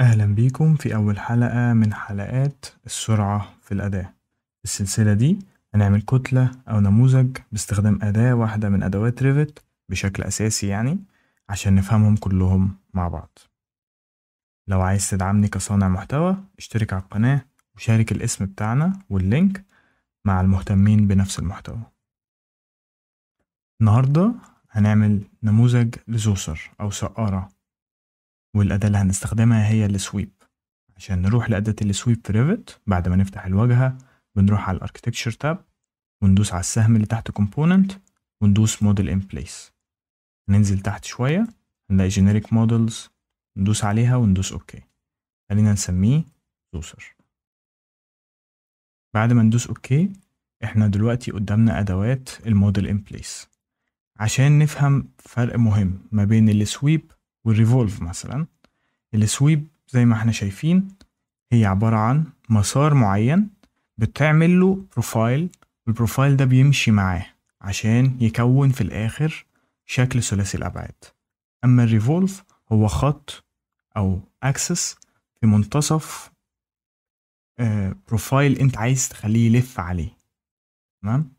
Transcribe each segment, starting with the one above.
أهلا بيكم في أول حلقة من حلقات السرعة في الأداة في السلسلة دي هنعمل كتلة أو نموذج باستخدام أداة واحدة من أدوات ريفت بشكل أساسي يعني عشان نفهمهم كلهم مع بعض لو عايز تدعمني كصانع محتوى اشترك على القناة وشارك الاسم بتاعنا واللينك مع المهتمين بنفس المحتوى النهاردة هنعمل نموذج لزوسر أو سقارة والأداة اللي هنستخدمها هي السويب عشان نروح لأداة السويب في ريفت بعد ما نفتح الواجهة بنروح على الاركتكتشر تاب وندوس على السهم اللي تحت كومبوننت وندوس موديل ان بليس ننزل تحت شوية نلاقي جينيريك مودلز ندوس عليها وندوس اوكي خلينا نسميه زوسر بعد ما ندوس اوكي احنا دلوقتي قدامنا ادوات الموديل ان بليس عشان نفهم فرق مهم ما بين السويب والريفولف مثلا السويب زي ما احنا شايفين هي عبارة عن مسار معين بتعمل له بروفايل والبروفايل ده بيمشي معاه عشان يكون في الآخر شكل ثلاثي الأبعاد أما الريفولف هو خط أو أكسس في منتصف بروفايل آه، أنت عايز تخليه يلف عليه تمام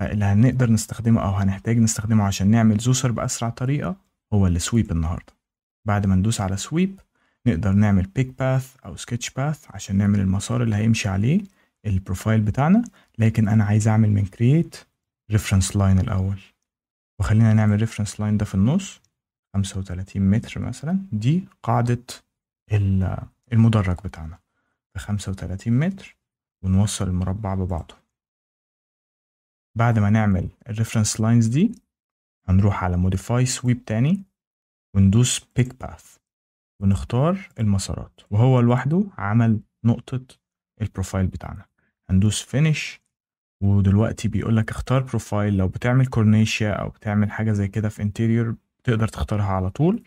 اللي هنقدر نستخدمه أو هنحتاج نستخدمه عشان نعمل زوسر بأسرع طريقة هو السويب النهارده بعد ما ندوس على سويب نقدر نعمل بيك باث أو سكتش باث عشان نعمل المسار اللي هيمشي عليه البروفايل بتاعنا لكن أنا عايز أعمل من كرييت ريفرنس لاين الأول وخلينا نعمل ريفرنس لاين ده في النص 35 متر مثلا دي قاعدة المدرج بتاعنا ب 35 متر ونوصل المربع ببعضه بعد ما نعمل الريفرنس لاينز دي هنروح على موديفاي سويب تاني وندوس بيك باث ونختار المسارات وهو لوحده عمل نقطة البروفايل بتاعنا هندوس فينيش ودلوقتي بيقول لك اختار بروفايل لو بتعمل كورنيشيا او بتعمل حاجة زي كده في انتيريور تقدر تختارها على طول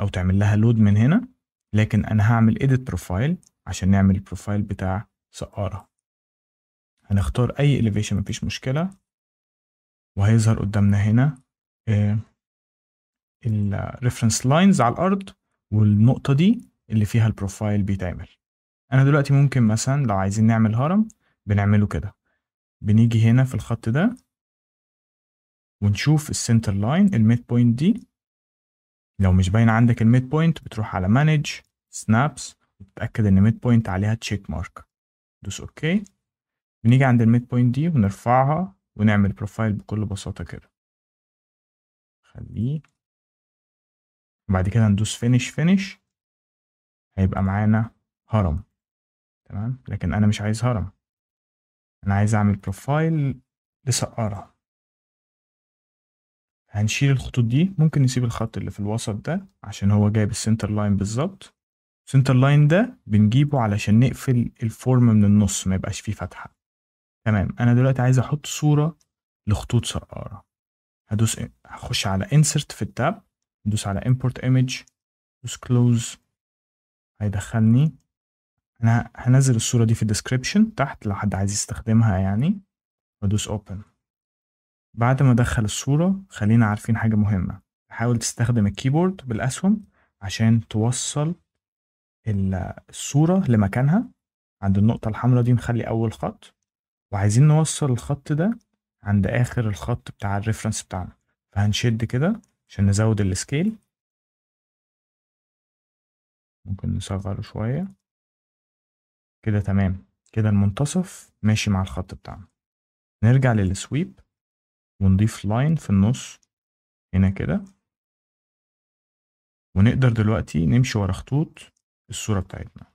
او تعمل لها لود من هنا لكن انا هعمل edit بروفايل عشان نعمل البروفايل بتاع سقارة هنختار اي اليفيشن مفيش مشكلة وهيظهر قدامنا هنا آه، الريفرنس لاينز على الارض والنقطه دي اللي فيها البروفايل بيتعمل انا دلوقتي ممكن مثلا لو عايزين نعمل هرم بنعمله كده بنيجي هنا في الخط ده ونشوف السنتر لاين الميد بوينت دي لو مش باين عندك الميد بوينت بتروح على مانج سنابس وتتاكد ان الميد بوينت عليها تشيك مارك دوس اوكي بنيجي عند الميد بوينت دي ونرفعها ونعمل بروفايل بكل بساطه كده خليه وبعد كده هندوس فينش فينش هيبقى معانا هرم تمام لكن انا مش عايز هرم انا عايز اعمل بروفايل لسقارة هنشيل الخطوط دي ممكن نسيب الخط اللي في الوسط ده عشان هو جايب السنتر لاين بالظبط السنتر لاين ده بنجيبه علشان نقفل الفورم من النص ما يبقاش فيه فتحة تمام انا دلوقتي عايز احط صورة لخطوط سقارة هدوس إيه؟ هخش على insert في التاب ندوس على import image ندوس close هيدخلني انا هنزل الصورة دي في description تحت لو حد عايز يستخدمها يعني ودوس open بعد ما ادخل الصورة خلينا عارفين حاجة مهمة حاول تستخدم الكيبورد بالاسهم عشان توصل الصورة لمكانها عند النقطة الحمراء دي نخلي أول خط وعايزين نوصل الخط ده عند آخر الخط بتاع الريفرنس بتاعنا فهنشد كده عشان نزود السكيل ممكن نصغره شوية كده تمام كده المنتصف ماشي مع الخط بتاعنا نرجع للسويب ونضيف لاين في النص هنا كده ونقدر دلوقتي نمشي ورا خطوط الصورة بتاعتنا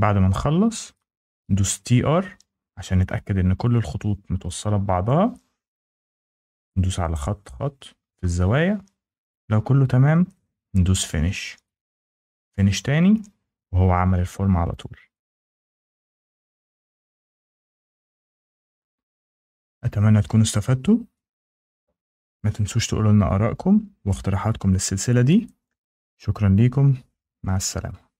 بعد ما نخلص ندوس تي ار عشان نتأكد إن كل الخطوط متوصلة ببعضها ندوس على خط خط في الزوايا لو كله تمام ندوس فينيش فينيش تاني وهو عمل الفورم على طول أتمنى تكونوا استفدتوا ما تنسوش تقولوا لنا آرائكم واقتراحاتكم للسلسلة دي شكرا ليكم مع السلامة